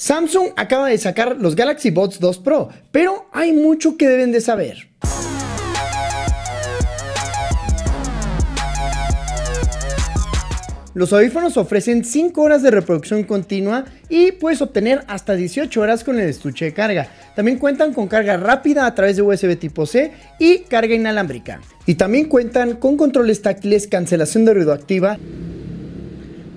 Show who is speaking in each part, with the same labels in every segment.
Speaker 1: Samsung acaba de sacar los Galaxy Buds 2 Pro, pero hay mucho que deben de saber. Los audífonos ofrecen 5 horas de reproducción continua y puedes obtener hasta 18 horas con el estuche de carga. También cuentan con carga rápida a través de USB tipo C y carga inalámbrica. Y también cuentan con controles táctiles, cancelación de ruido activa,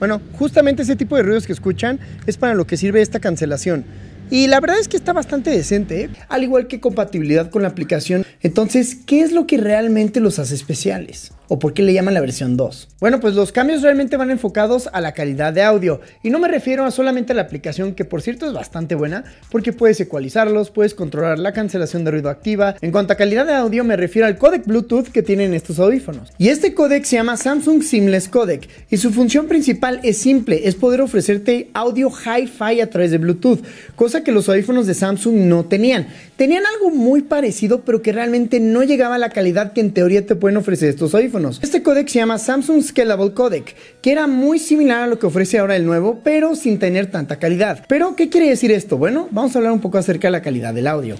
Speaker 1: bueno, justamente ese tipo de ruidos que escuchan es para lo que sirve esta cancelación. Y la verdad es que está bastante decente, ¿eh? al igual que compatibilidad con la aplicación. Entonces, ¿qué es lo que realmente los hace especiales? o por qué le llaman la versión 2. Bueno, pues los cambios realmente van enfocados a la calidad de audio y no me refiero a solamente a la aplicación que por cierto es bastante buena porque puedes ecualizarlos, puedes controlar la cancelación de ruido activa. En cuanto a calidad de audio me refiero al codec Bluetooth que tienen estos audífonos. Y este codec se llama Samsung Seamless Codec y su función principal es simple, es poder ofrecerte audio hi-fi a través de Bluetooth, cosa que los audífonos de Samsung no tenían. Tenían algo muy parecido pero que realmente no llegaba a la calidad que en teoría te pueden ofrecer estos audífonos. Este codec se llama Samsung Scalable Codec, que era muy similar a lo que ofrece ahora el nuevo, pero sin tener tanta calidad. Pero, ¿qué quiere decir esto? Bueno, vamos a hablar un poco acerca de la calidad del audio.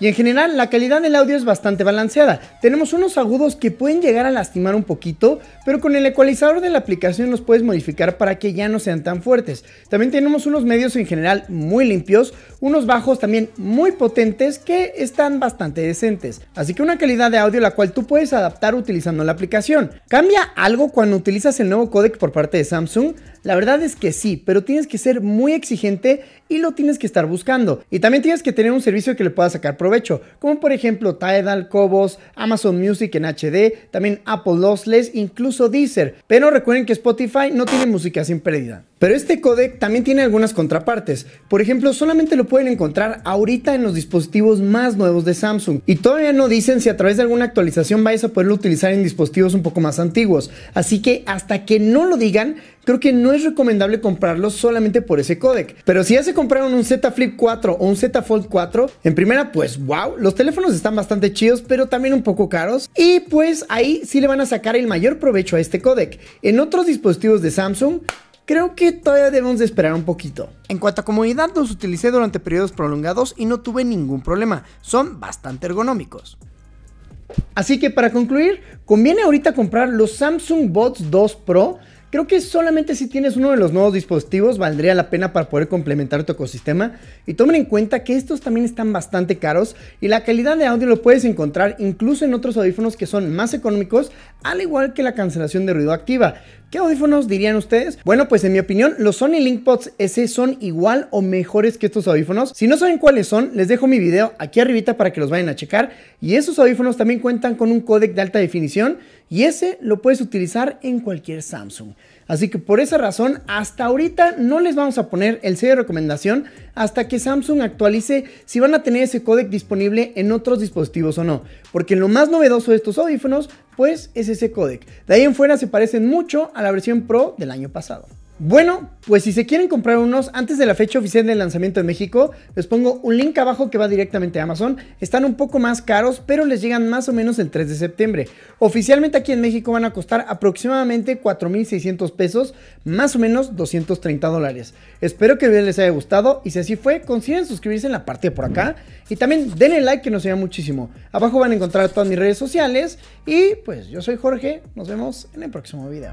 Speaker 1: Y en general, la calidad del audio es bastante balanceada. Tenemos unos agudos que pueden llegar a lastimar un poquito, pero con el ecualizador de la aplicación los puedes modificar para que ya no sean tan fuertes. También tenemos unos medios en general muy limpios, unos bajos también muy potentes que están bastante decentes. Así que una calidad de audio la cual tú puedes adaptar utilizando la aplicación. ¿Cambia algo cuando utilizas el nuevo codec por parte de Samsung? La verdad es que sí, pero tienes que ser muy exigente y lo tienes que estar buscando. Y también tienes que tener un servicio que le pueda sacar provecho, como por ejemplo Tidal, Cobos, Amazon Music en HD, también Apple Lossless, incluso Deezer. Pero recuerden que Spotify no tiene música sin pérdida. Pero este codec también tiene algunas contrapartes. Por ejemplo, solamente lo pueden encontrar ahorita en los dispositivos más nuevos de Samsung. Y todavía no dicen si a través de alguna actualización vais a poderlo utilizar en dispositivos un poco más antiguos. Así que hasta que no lo digan, creo que no es recomendable comprarlos solamente por ese codec. Pero si ya se compraron un Z Flip 4 o un Z Fold 4, en primera, pues wow, los teléfonos están bastante chidos, pero también un poco caros. Y pues ahí sí le van a sacar el mayor provecho a este codec. En otros dispositivos de Samsung, creo que todavía debemos de esperar un poquito. En cuanto a comodidad, los utilicé durante periodos prolongados y no tuve ningún problema. Son bastante ergonómicos. Así que para concluir, conviene ahorita comprar los Samsung Buds 2 Pro Creo que solamente si tienes uno de los nuevos dispositivos valdría la pena para poder complementar tu ecosistema y tomen en cuenta que estos también están bastante caros y la calidad de audio lo puedes encontrar incluso en otros audífonos que son más económicos al igual que la cancelación de ruido activa. ¿Qué audífonos dirían ustedes? Bueno, pues en mi opinión, los Sony LinkPods S son igual o mejores que estos audífonos. Si no saben cuáles son, les dejo mi video aquí arribita para que los vayan a checar. Y esos audífonos también cuentan con un codec de alta definición y ese lo puedes utilizar en cualquier Samsung. Así que por esa razón, hasta ahorita no les vamos a poner el sello de recomendación hasta que Samsung actualice si van a tener ese codec disponible en otros dispositivos o no. Porque lo más novedoso de estos audífonos, pues es ese codec. De ahí en fuera se parecen mucho a la versión Pro del año pasado. Bueno, pues si se quieren comprar unos antes de la fecha oficial del lanzamiento en México, les pongo un link abajo que va directamente a Amazon. Están un poco más caros, pero les llegan más o menos el 3 de septiembre. Oficialmente aquí en México van a costar aproximadamente 4.600 pesos, más o menos 230 dólares. Espero que el video les haya gustado y si así fue, consideren suscribirse en la parte de por acá y también denle like que nos ayuda muchísimo. Abajo van a encontrar todas mis redes sociales y pues yo soy Jorge, nos vemos en el próximo video.